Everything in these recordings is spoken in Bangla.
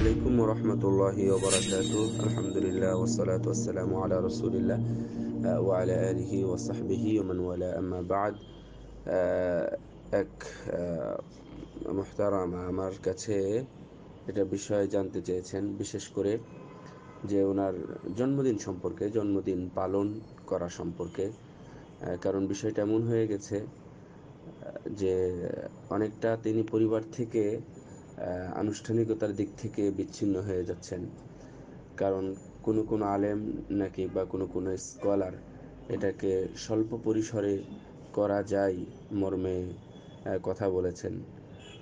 আলাইকুম রহমতুল্লাহ আলহামদুলিল্লাহ ওসলাত ওসালাম আল্লাহ রসুলিল্লাহ ওয়ালা আলহি ওসাহবিহি ওমান ওয়ালা বাদ এক মোহতারাম আমার কাছে এটা বিষয়ে জানতে চেয়েছেন বিশেষ করে যে ওনার জন্মদিন সম্পর্কে জন্মদিন পালন করা সম্পর্কে কারণ বিষয়টা এমন হয়ে গেছে যে অনেকটা তিনি পরিবার থেকে আনুষ্ঠানিকতার দিক থেকে বিচ্ছিন্ন হয়ে যাচ্ছেন কারণ কোনো কোনো আলেম নাকি বা কোনো কোনো স্কলার এটাকে স্বল্প পরিসরে করা যায় মর্মে কথা বলেছেন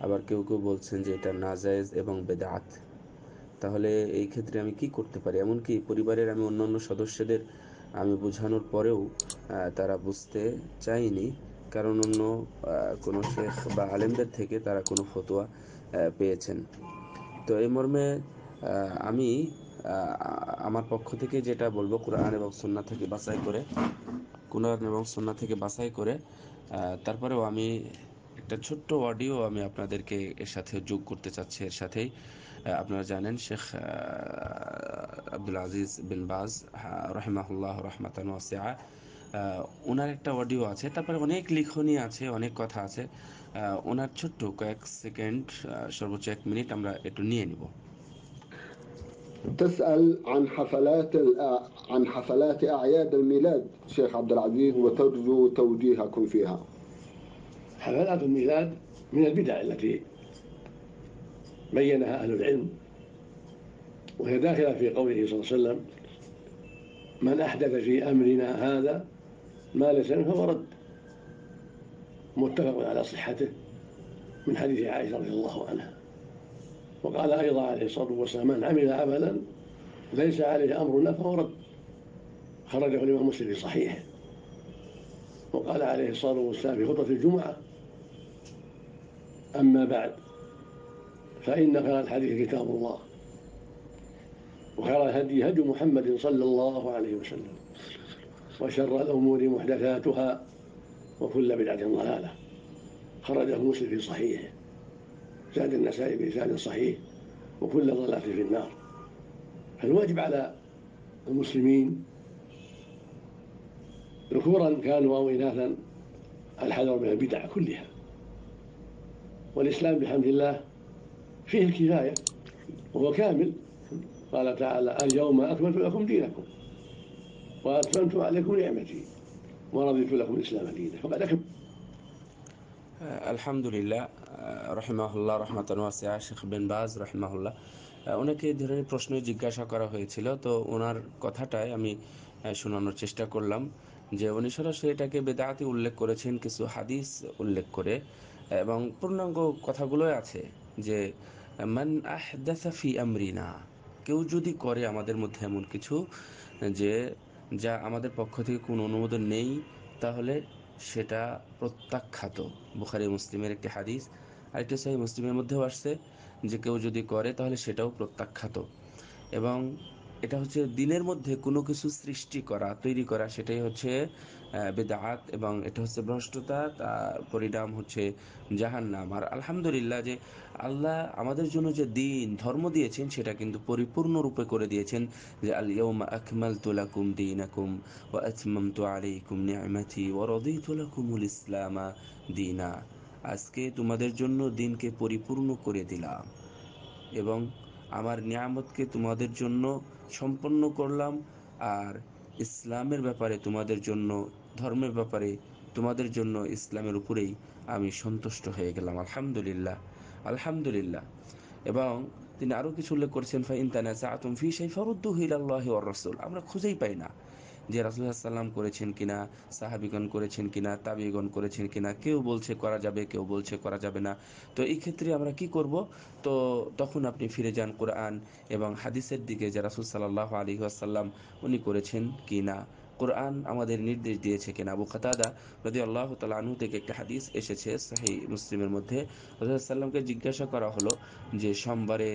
আবার কেউ কেউ বলছেন যে এটা নাজায়েজ এবং বেদাত তাহলে এই ক্ষেত্রে আমি কি করতে পারি এমনকি পরিবারের আমি অন্যান্য সদস্যদের আমি বোঝানোর পরেও তারা বুঝতে চাইনি কারণ অন্য কোনো শেখ বা আলেমদের থেকে তারা কোনো ফতোয়া পেয়েছেন তো এই মর্মে আমি আমার পক্ষ থেকে যেটা বলবো কোরআন এবং সন্না থেকে বাছাই করে কোরআন এবং সন্না থেকে বাছাই করে তারপরেও আমি একটা ছোট্ট অডিও আমি আপনাদেরকে এর সাথে যোগ করতে চাচ্ছি এর সাথেই আপনারা জানেন শেখ আব্দুল আজিজ বিন বাজ রহমাহুল্লাহ রহমাতান ওয়াসিয়া ওনার একটা অডিও আছে তারপরে অনেক লিখনই আছে অনেক কথা আছে ওনার ছোট্ট কয়েক সেকেন্ড সর্বোচ্চ এক মিনিট আমরা একটু নিয়ে নিব تسأل عن حفلات عن حفلات أعياد الميلاد شيخ عبد العزيز وترجو توجيهكم فيها. حفلات الميلاد من البدع التي بينها أهل العلم وهي داخلة في قوله صلى الله عليه وسلم من أحدث في أمرنا هذا ما ليس منه فهو رد متفق على صحته من حديث عائشة رضي الله عنها وقال أيضا عليه الصلاة والسلام من عمل عملا ليس عليه أمرنا فهو رد خرجه الإمام مسلم في صحيحه وقال عليه الصلاة والسلام في خطبة الجمعة أما بعد فإن خير الحديث كتاب الله وخير الهدي هدي محمد صلى الله عليه وسلم وشر الأمور محدثاتها وكل بدعة ضلالة خرجه مسلم في صحيحه زاد النسائي بإسناد صحيح وكل ضلالة في النار فالواجب على المسلمين ذكورا كانوا أو إناثا الحذر من البدع كلها والإسلام بحمد الله فيه الكفاية وهو كامل قال تعالى اليوم أكملت لكم دينكم وأتممت عليكم نعمتي ورضيت لكم الإسلام دينا فقد أكمل আলহামদুলিল্লাহ রহিমাহুল্লাহ রহমাতন ওয়াসিয়া শেখ বিন বাজ রহিমাহুল্লাহ ওনাকে এই ধরনের প্রশ্ন জিজ্ঞাসা করা হয়েছিল তো ওনার কথাটাই আমি শোনানোর চেষ্টা করলাম যে উনি সরাসরি এটাকে বেদাতি উল্লেখ করেছেন কিছু হাদিস উল্লেখ করে এবং পূর্ণাঙ্গ কথাগুলো আছে যে মান আহদাসাফি আমরিনা কেউ যদি করে আমাদের মধ্যে এমন কিছু যে যা আমাদের পক্ষ থেকে কোনো অনুমোদন নেই তাহলে সেটা প্রত্যাখ্যাত বুখারি মুসলিমের একটি হাদিস আরেকটি সাহি মুসলিমের মধ্যেও আসছে যে কেউ যদি করে তাহলে সেটাও প্রত্যাখ্যাত এবং এটা হচ্ছে দিনের মধ্যে কোনো কিছু সৃষ্টি করা তৈরি করা সেটাই হচ্ছে বেদাহাত এবং এটা হচ্ছে ভ্রষ্টতা তার পরিণাম হচ্ছে জাহান্নাম আর আলহামদুলিল্লাহ যে আল্লাহ আমাদের জন্য যে দিন ধর্ম দিয়েছেন সেটা কিন্তু পরিপূর্ণরূপে করে দিয়েছেন যে আলিয়ম আকমাল তুলাকুম দিন আকুম ও আজমাম তো নিয়ামাথি ও তুলাকুমুল ইসলামা দিনা আজকে তোমাদের জন্য দিনকে পরিপূর্ণ করে দিলাম এবং আমার নিয়ামতকে তোমাদের জন্য সম্পন্ন করলাম আর ইসলামের ব্যাপারে তোমাদের জন্য ধর্মের ব্যাপারে তোমাদের জন্য ইসলামের উপরেই আমি সন্তুষ্ট হয়ে গেলাম আলহামদুলিল্লাহ আলহামদুলিল্লাহ এবং তিনি আরও কিছু উল্লেখ করছেন ফাইন তানা আতম ফি সেই ফরুদ্দু হিল আল্লাহ রসুল আমরা খুঁজেই পাই না যে রাসুল্লাহ সাল্লাম করেছেন কিনা সাহাবিগণ করেছেন কিনা তাবিগণ করেছেন কিনা কেউ বলছে করা যাবে কেউ বলছে করা যাবে না তো এই ক্ষেত্রে আমরা কি করব তো তখন আপনি ফিরে যান কোরআন এবং হাদিসের দিকে যে রাসুল সাল্লাহ আলী আসাল্লাম উনি করেছেন কি না কোরআন আমাদের নির্দেশ দিয়েছে কিনা আবু খাতাদা রদি আল্লাহ তালু থেকে একটা হাদিস এসেছে সাহি মুসলিমের মধ্যে রসুল্লাহ সাল্লামকে জিজ্ঞাসা করা হলো যে সোমবারে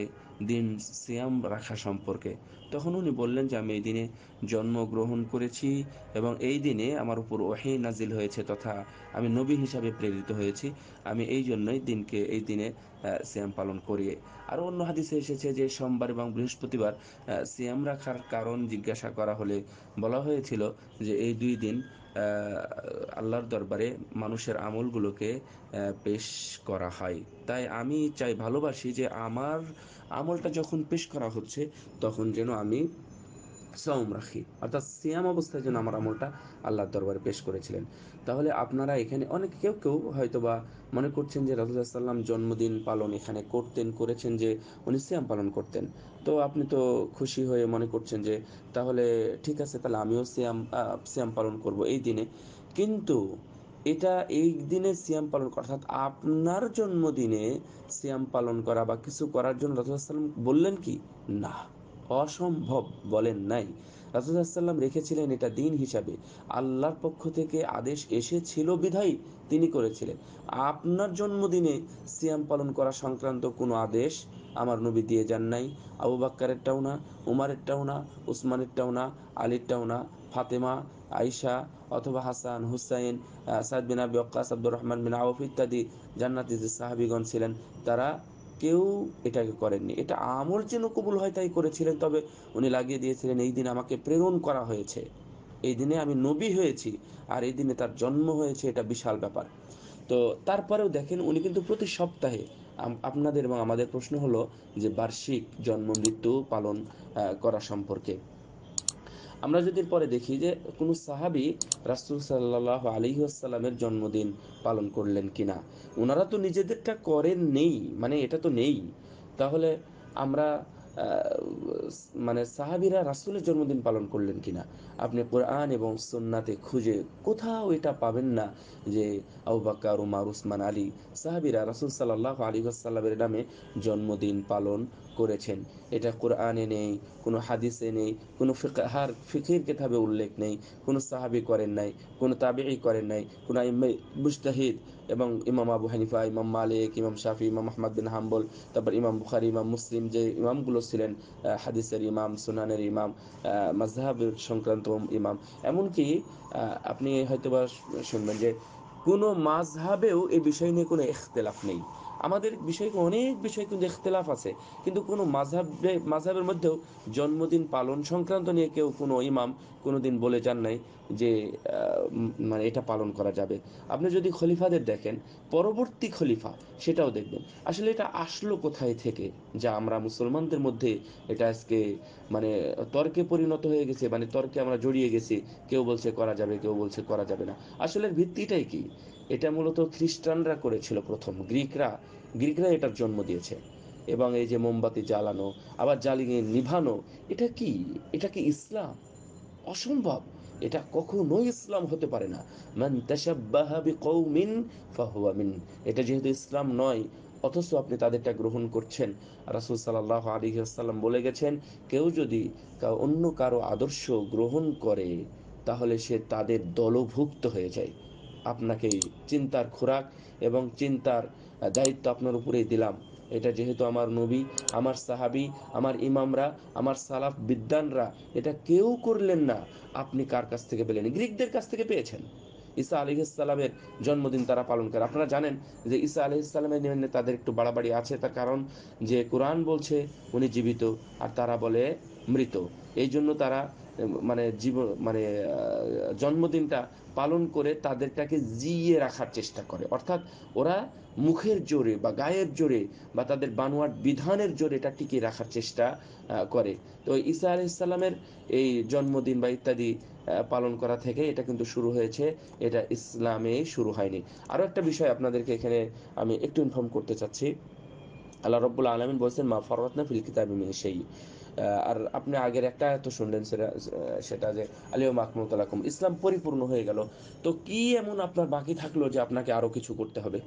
দিন সিয়াম রাখা সম্পর্কে তখন উনি বললেন যে আমি এই দিনে জন্মগ্রহণ করেছি এবং এই দিনে আমার উপর ওহে নাজিল হয়েছে তথা আমি নবী হিসাবে প্রেরিত হয়েছি আমি এই জন্যই দিনকে এই দিনে সিয়াম পালন করি আর অন্য হাদিসে এসেছে যে সোমবার এবং বৃহস্পতিবার সিয়াম রাখার কারণ জিজ্ঞাসা করা হলে বলা হয়েছিল যে এই দুই দিন আল্লাহর দরবারে মানুষের আমলগুলোকে পেশ করা হয় তাই আমি চাই ভালোবাসি যে আমার আমলটা যখন পেশ করা হচ্ছে তখন যেন আমি সৌম রাখি অর্থাৎ সিয়াম অবস্থায় যেন আমার আমলটা আল্লাহর দরবারে পেশ করেছিলেন তাহলে আপনারা এখানে অনেক কেউ কেউ হয়তো বা মনে করছেন যে রাজুল্লাহ সাল্লাম জন্মদিন পালন এখানে করতেন করেছেন যে উনি সিয়াম পালন করতেন তো আপনি তো খুশি হয়ে মনে করছেন যে তাহলে ঠিক আছে তাহলে আমিও সিয়াম সিয়াম পালন করব এই দিনে কিন্তু এটা এই দিনে সিয়াম পালন করা অর্থাৎ আপনার জন্মদিনে সিয়াম পালন করা বা কিছু করার জন্য রাজুল্লাহ সাল্লাম বললেন কি না অসম্ভব বলেন নাই রাসুলাম রেখেছিলেন এটা দিন হিসাবে আল্লাহর পক্ষ থেকে আদেশ এসেছিল বিধাই তিনি করেছিলেন আপনার জন্মদিনে সিয়াম পালন করা সংক্রান্ত কোনো আদেশ আমার নবী দিয়ে যান নাই আবু বাক্কারেরটাও না উমারেরটাও না উসমানেরটাও না আলীর না ফাতেমা আয়সা অথবা হাসান হুসাইন সাদ বিন আবি আব্দুর রহমান বিন আউফ ইত্যাদি জান্নাতি সাহাবিগণ ছিলেন তারা কেউ এটাকে করেননি এটা আমল যেন কবুল হয় তাই করেছিলেন তবে উনি লাগিয়ে দিয়েছিলেন এই দিন আমাকে প্রেরণ করা হয়েছে এই দিনে আমি নবী হয়েছি আর এই দিনে তার জন্ম হয়েছে এটা বিশাল ব্যাপার তো তারপরেও দেখেন উনি কিন্তু প্রতি সপ্তাহে আপনাদের এবং আমাদের প্রশ্ন হলো যে বার্ষিক জন্ম মৃত্যু পালন করা সম্পর্কে আমরা যদি পরে দেখি যে কোনো সাহাবি রাসুল সাল্লাহ আলহিহাসাল্লামের জন্মদিন পালন করলেন কিনা ওনারা তো নিজেদেরটা করেন নেই মানে এটা তো নেই তাহলে আমরা মানে সাহাবিরা রাসুলের জন্মদিন পালন করলেন কিনা আপনি কোরআন এবং সন্নাতে খুঁজে কোথাও এটা পাবেন না যে আউবাকার উমার উসমান আলী সাহাবিরা রাসুল সাল্লাহ আলী আসাল্লামের নামে জন্মদিন পালন করেছেন এটা কোরআনে নেই কোনো হাদিসে নেই কোনো ফিকাহার ফিকির কেতাবে উল্লেখ নেই কোনো সাহাবি করেন নাই কোনো তাবিই করেন নাই কোনো মুস্তাহিদ এবং ইমাম আবু হানিফা ইমাম মালিক ইমাম শাফি ইমাম আহমদ বিন হাম্বল তারপর ইমাম বুখারি ইমাম মুসলিম যে ইমামগুলো ছিলেন হাদিসের ইমাম সুনানের ইমাম মাজহাবের সংক্রান্ত ইমাম এমনকি আপনি হয়তোবা শুনবেন যে কোনো মাঝহাবেও এ বিষয় নিয়ে কোনো ইখতলাফ নেই আমাদের বিষয়ে অনেক বিষয় কিন্তু ইখতলাফ আছে কিন্তু কোনো মাঝাবে মাঝহাবের মধ্যেও জন্মদিন পালন সংক্রান্ত নিয়ে কেউ কোনো ইমাম কোনো দিন বলে যান নাই যে মানে এটা পালন করা যাবে আপনি যদি খলিফাদের দেখেন পরবর্তী খলিফা সেটাও দেখবেন আসলে এটা আসলো কোথায় থেকে যা আমরা মুসলমানদের মধ্যে এটা আজকে মানে তর্কে পরিণত হয়ে গেছে মানে তর্কে আমরা জড়িয়ে গেছি কেউ বলছে করা যাবে কেউ বলছে করা যাবে না আসলে ভিত্তিটাই কি এটা মূলত খ্রিস্টানরা করেছিল প্রথম গ্রিকরা গ্রিকরা এটার জন্ম দিয়েছে এবং এই যে মোমবাতি জ্বালানো আবার জ্বালিয়ে নিভানো এটা কি এটা কি ইসলাম অসম্ভব এটা কখনোই ইসলাম হতে পারে না মান এটা যেহেতু ইসলাম নয় অথচ আপনি তাদেরটা গ্রহণ করছেন রাসুল সাল্লাহ আলী আসাল্লাম বলে গেছেন কেউ যদি অন্য কারো আদর্শ গ্রহণ করে তাহলে সে তাদের দলভুক্ত হয়ে যায় আপনাকে চিন্তার খোরাক এবং চিন্তার দায়িত্ব আপনার উপরেই দিলাম এটা যেহেতু আমার নবী আমার সাহাবি আমার ইমামরা আমার সালাফ বিদ্যানরা এটা কেউ করলেন না আপনি কার কাছ থেকে পেলেন গ্রিকদের কাছ থেকে পেয়েছেন ঈসা আলিহাসাল্লামের জন্মদিন তারা পালন করে আপনারা জানেন যে ঈসা আলিহাসাল্লামের নিয়ে তাদের একটু বাড়াবাড়ি আছে তার কারণ যে কোরআন বলছে উনি জীবিত আর তারা বলে মৃত এই জন্য তারা মানে জীবন মানে জন্মদিনটা পালন করে তাদেরটাকে জিয়ে রাখার চেষ্টা করে অর্থাৎ ওরা মুখের জোরে বা গায়ের জোরে বা তাদের বানোয়াট বিধানের জোরে এটা টিকিয়ে রাখার চেষ্টা করে তো ঈসা ইসলামের এই জন্মদিন বা ইত্যাদি পালন করা থেকে এটা কিন্তু শুরু হয়েছে এটা ইসলামে শুরু হয়নি আরও একটা বিষয় আপনাদেরকে এখানে আমি একটু ইনফর্ম করতে চাচ্ছি আল্লাহ রব্বুল আলমিন বলছেন মা ফরওয়াতনা ফিল কিতাবি মিন সেই আর আপনি আগের একটা এত শুনলেন সেটা সেটা যে আলিও মাহমুদ আলাকুম ইসলাম পরিপূর্ণ হয়ে গেল তো কি এমন আপনার বাকি থাকলো যে আপনাকে আরও কিছু করতে হবে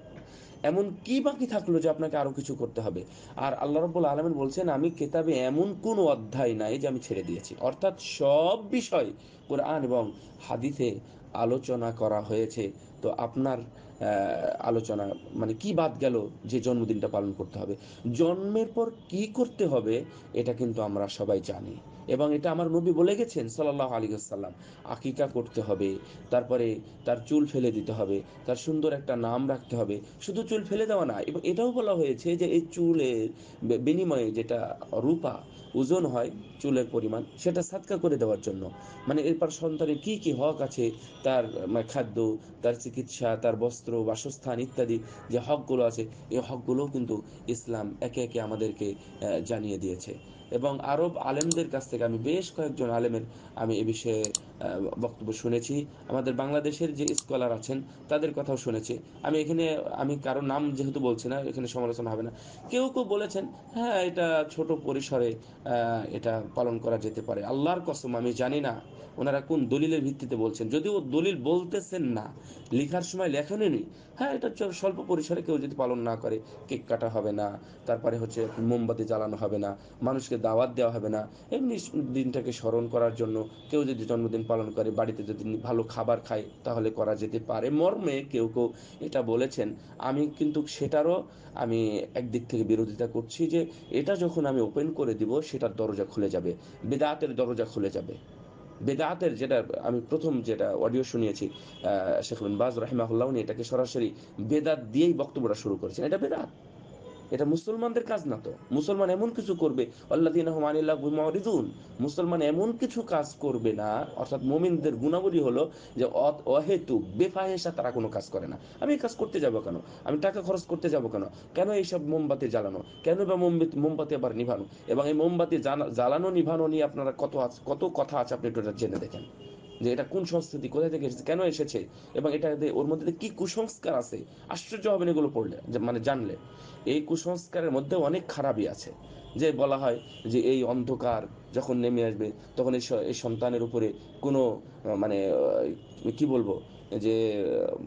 এমন কি বাকি থাকলো যে আপনাকে আরও কিছু করতে হবে আর আল্লাহ রব আলমিন বলছেন আমি কেতাবে এমন কোনো অধ্যায় নাই যে আমি ছেড়ে দিয়েছি অর্থাৎ সব বিষয় কোরআন এবং হাদিসে আলোচনা করা হয়েছে তো আপনার আলোচনা মানে কি বাদ গেল যে জন্মদিনটা পালন করতে হবে জন্মের পর কি করতে হবে এটা কিন্তু আমরা সবাই জানি এবং এটা আমার নবী বলে গেছেন সাল্লাহ আলী আসাল্লাম আকিকা করতে হবে তারপরে তার চুল ফেলে দিতে হবে তার সুন্দর একটা নাম রাখতে হবে শুধু চুল ফেলে দেওয়া না এবং এটাও বলা হয়েছে যে এই চুলের বিনিময়ে যেটা রূপা ওজন হয় চুলের পরিমাণ সেটা সাতকা করে দেওয়ার জন্য মানে এরপর সন্তানের কি কি হক আছে তার মানে খাদ্য তার চিকিৎসা তার বস্ত্র বাসস্থান ইত্যাদি যে হকগুলো আছে এই হকগুলোও কিন্তু ইসলাম একে একে আমাদেরকে জানিয়ে দিয়েছে এবং আরব আলেমদের কাছ থেকে আমি বেশ কয়েকজন আলেমের আমি এ বিষয়ে বক্তব্য শুনেছি আমাদের বাংলাদেশের যে স্কলার আছেন তাদের কথাও শুনেছি আমি এখানে আমি কারো নাম যেহেতু বলছি না এখানে সমালোচনা হবে না কেউ কেউ বলেছেন হ্যাঁ এটা ছোট পরিসরে এটা পালন করা যেতে পারে আল্লাহর কসম আমি জানি না ওনারা কোন দলিলের ভিত্তিতে বলছেন যদিও দলিল বলতেছেন না লেখার সময় লেখানো নেই হ্যাঁ এটা স্বল্প পরিসরে কেউ যদি পালন না করে কেক কাটা হবে না তারপরে হচ্ছে মোমবাতি জ্বালানো হবে না মানুষকে দাওয়াত দেওয়া হবে না এমনি দিনটাকে স্মরণ করার জন্য কেউ যদি জন্মদিন পালন করে বাড়িতে যদি ভালো খাবার খায় তাহলে করা যেতে পারে মর্মে কেউ কেউ এটা বলেছেন আমি কিন্তু সেটারও আমি একদিক থেকে বিরোধিতা করছি যে এটা যখন আমি ওপেন করে দিব সেটার দরজা খুলে যাবে বেদাতের দরজা খুলে যাবে বেদাহাতের যেটা আমি প্রথম যেটা অডিও শুনিয়েছি শেখ বিন বাজ উনি এটাকে সরাসরি বেদাত দিয়েই বক্তব্যটা শুরু করেছেন এটা বেদাত এটা মুসলমানদের কাজ না তো মুসলমান এমন কিছু করবে মুসলমান এমন কিছু কাজ করবে না অর্থাৎ মোমিনদের গুণাবলী হলো যে অহেতু বেফাহেসা তারা কোনো কাজ করে না আমি এই কাজ করতে যাব কেন আমি টাকা খরচ করতে যাব কেন কেন এইসব মোমবাতি জ্বালানো কেন বা মোমবাতি আবার নিভানো এবং এই মোমবাতি জ্বালানো নিভানো নিয়ে আপনারা কত কত কথা আছে আপনি একটু জেনে দেখেন যে এটা কোন সংস্কৃতি কোথায় থেকে এসেছে কেন এসেছে এবং এটা ওর মধ্যে কি কুসংস্কার আছে আশ্চর্য হবেন এগুলো পড়লে মানে জানলে এই কুসংস্কারের মধ্যে অনেক খারাপই আছে যে বলা হয় যে এই অন্ধকার যখন নেমে আসবে তখন এই সন্তানের উপরে কোনো মানে কি বলবো যে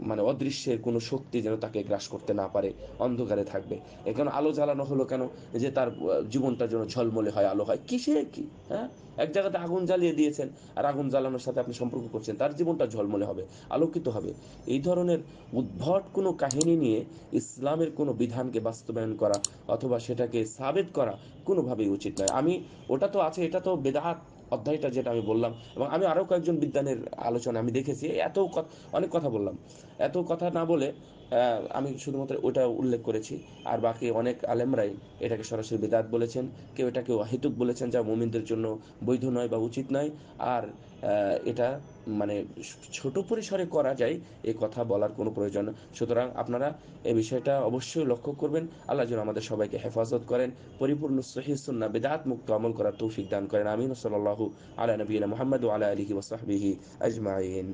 মানে অদৃশ্যের কোনো শক্তি যেন তাকে গ্রাস করতে না পারে অন্ধকারে থাকবে এখন আলো জ্বালানো হলো কেন যে তার জীবনটা যেন ঝলমলে হয় আলো হয় কিসে কি হ্যাঁ এক জায়গাতে আগুন জ্বালিয়ে দিয়েছেন আর আগুন জ্বালানোর সাথে আপনি সম্পর্ক করছেন তার জীবনটা ঝলমলে হবে আলোকিত হবে এই ধরনের উদ্ভট কোনো কাহিনী নিয়ে ইসলামের কোনো বিধানকে বাস্তবায়ন করা অথবা সেটাকে সাবেত করা কোনোভাবেই উচিত নয় আমি ওটা তো আছে এটা তো বেদাহাত অধ্যায়টা যেটা আমি বললাম এবং আমি আরও কয়েকজন বিজ্ঞানের আলোচনা আমি দেখেছি এত অনেক কথা বললাম এত কথা না বলে আমি শুধুমাত্র ওটা উল্লেখ করেছি আর বাকি অনেক আলেমরাই এটাকে সরাসরি বেদাত বলেছেন কেউ এটাকে অহেতুক বলেছেন যা মোমিনদের জন্য বৈধ নয় বা উচিত নয় আর এটা মানে ছোট পরিসরে করা যায় এ কথা বলার কোনো প্রয়োজন সুতরাং আপনারা এ বিষয়টা অবশ্যই লক্ষ্য করবেন আল্লাহ যেন আমাদের সবাইকে হেফাজত করেন পরিপূর্ণ সহিসুন্না বেদাত মুক্ত আমল করার তৌফিক দান করেন আমিন সাল আলা নবীন মোহাম্মদ আলা আলহি ওসাহবিহি আজমাইন